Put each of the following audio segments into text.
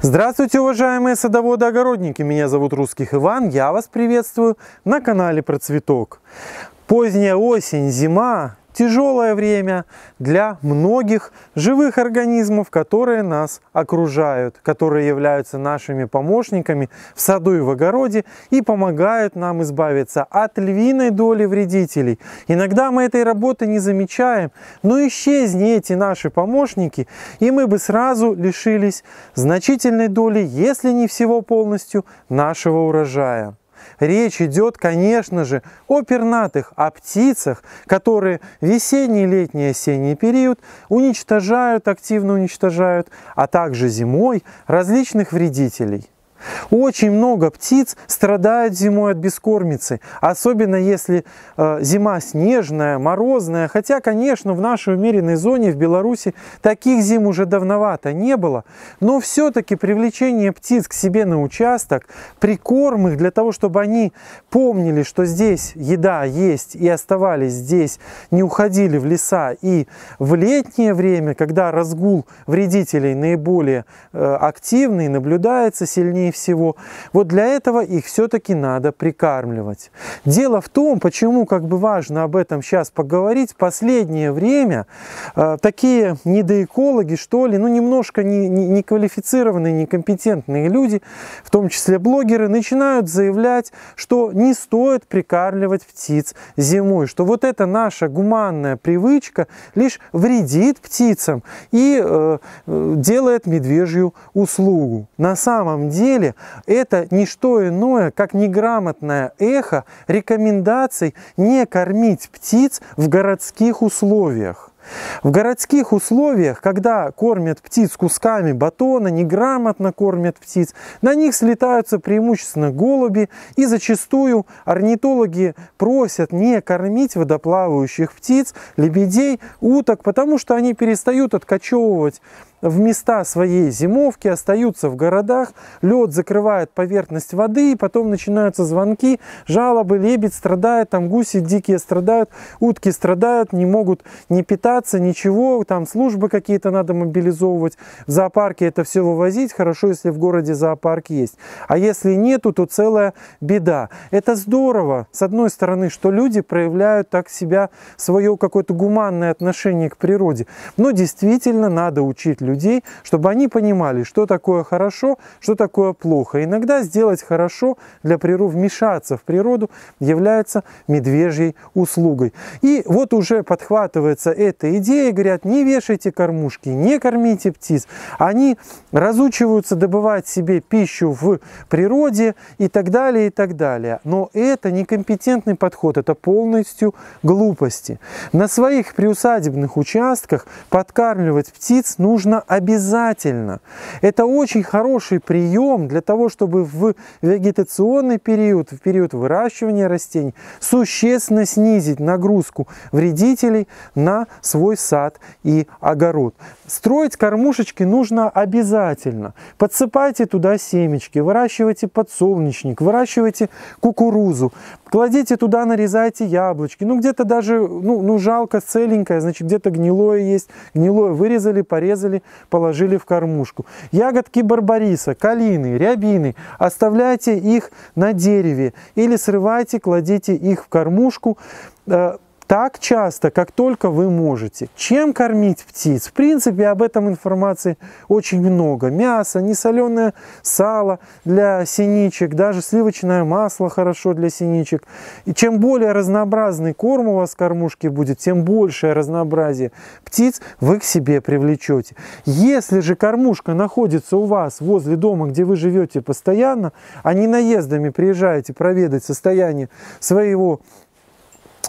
Здравствуйте, уважаемые садоводы-огородники! Меня зовут Русских Иван, я вас приветствую на канале Процветок. Поздняя осень, зима, тяжелое время для многих живых организмов, которые нас окружают, которые являются нашими помощниками в саду и в огороде и помогают нам избавиться от львиной доли вредителей. Иногда мы этой работы не замечаем, но исчезни эти наши помощники, и мы бы сразу лишились значительной доли, если не всего полностью, нашего урожая. Речь идет, конечно же, о пернатых, о птицах, которые весенний, летний, осенний период уничтожают, активно уничтожают, а также зимой различных вредителей – очень много птиц страдают зимой от бескормицы, особенно если э, зима снежная, морозная. Хотя, конечно, в нашей умеренной зоне в Беларуси таких зим уже давновато не было, но все-таки привлечение птиц к себе на участок, прикорм их для того, чтобы они помнили, что здесь еда есть и оставались здесь, не уходили в леса и в летнее время, когда разгул вредителей наиболее э, активный, наблюдается сильнее, сложнее всего. Вот для этого их все-таки надо прикармливать. Дело в том, почему как бы важно об этом сейчас поговорить, в последнее время э, такие недоэкологи, что ли, ну немножко неквалифицированные, не, не некомпетентные люди, в том числе блогеры, начинают заявлять, что не стоит прикармливать птиц зимой, что вот это наша гуманная привычка лишь вредит птицам и э, э делает медвежью услугу. На самом деле деле это не что иное, как неграмотное эхо рекомендаций не кормить птиц в городских условиях. В городских условиях, когда кормят птиц кусками батона, неграмотно кормят птиц, на них слетаются преимущественно голуби, и зачастую орнитологи просят не кормить водоплавающих птиц, лебедей, уток, потому что они перестают откачевывать в места своей зимовки, остаются в городах, лед закрывает поверхность воды, и потом начинаются звонки, жалобы, лебедь страдает, там гуси дикие страдают, утки страдают, не могут не питаться, ничего, там службы какие-то надо мобилизовывать, в зоопарке это все вывозить, хорошо, если в городе зоопарк есть, а если нету, то целая беда. Это здорово, с одной стороны, что люди проявляют так себя, свое какое-то гуманное отношение к природе, но действительно надо учить людей, чтобы они понимали, что такое хорошо, что такое плохо. Иногда сделать хорошо для природы, вмешаться в природу является медвежьей услугой. И вот уже подхватывается эта идея, говорят, не вешайте кормушки, не кормите птиц. Они разучиваются добывать себе пищу в природе и так далее, и так далее. Но это некомпетентный подход, это полностью глупости. На своих приусадебных участках подкармливать птиц нужно нужно обязательно. Это очень хороший прием для того, чтобы в вегетационный период, в период выращивания растений, существенно снизить нагрузку вредителей на свой сад и огород. Строить кормушечки нужно обязательно. Подсыпайте туда семечки, выращивайте подсолнечник, выращивайте кукурузу, кладите туда, нарезайте яблочки. Ну, где-то даже, ну, ну жалко, целенькое, значит, где-то гнилое есть. Гнилое вырезали, порезали положили в кормушку. Ягодки барбариса, калины, рябины, оставляйте их на дереве или срывайте, кладите их в кормушку, э, так часто, как только вы можете. Чем кормить птиц? В принципе, об этом информации очень много. Мясо, несоленое сало для синичек, даже сливочное масло хорошо для синичек. И чем более разнообразный корм у вас в кормушке будет, тем большее разнообразие птиц вы к себе привлечете. Если же кормушка находится у вас возле дома, где вы живете постоянно, а не наездами приезжаете проведать состояние своего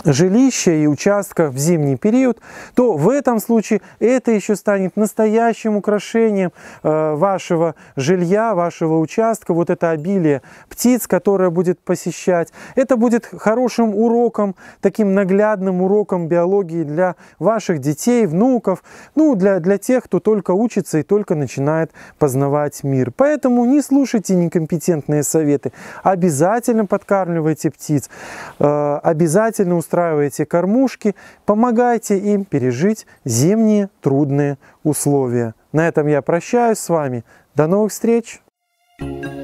жилища и участках в зимний период, то в этом случае это еще станет настоящим украшением э, вашего жилья, вашего участка, вот это обилие птиц, которое будет посещать. Это будет хорошим уроком, таким наглядным уроком биологии для ваших детей, внуков, ну, для, для тех, кто только учится и только начинает познавать мир. Поэтому не слушайте некомпетентные советы, обязательно подкармливайте птиц, э, обязательно устраивайте обустраиваете кормушки, помогайте им пережить зимние трудные условия. На этом я прощаюсь с вами. До новых встреч! Thank you.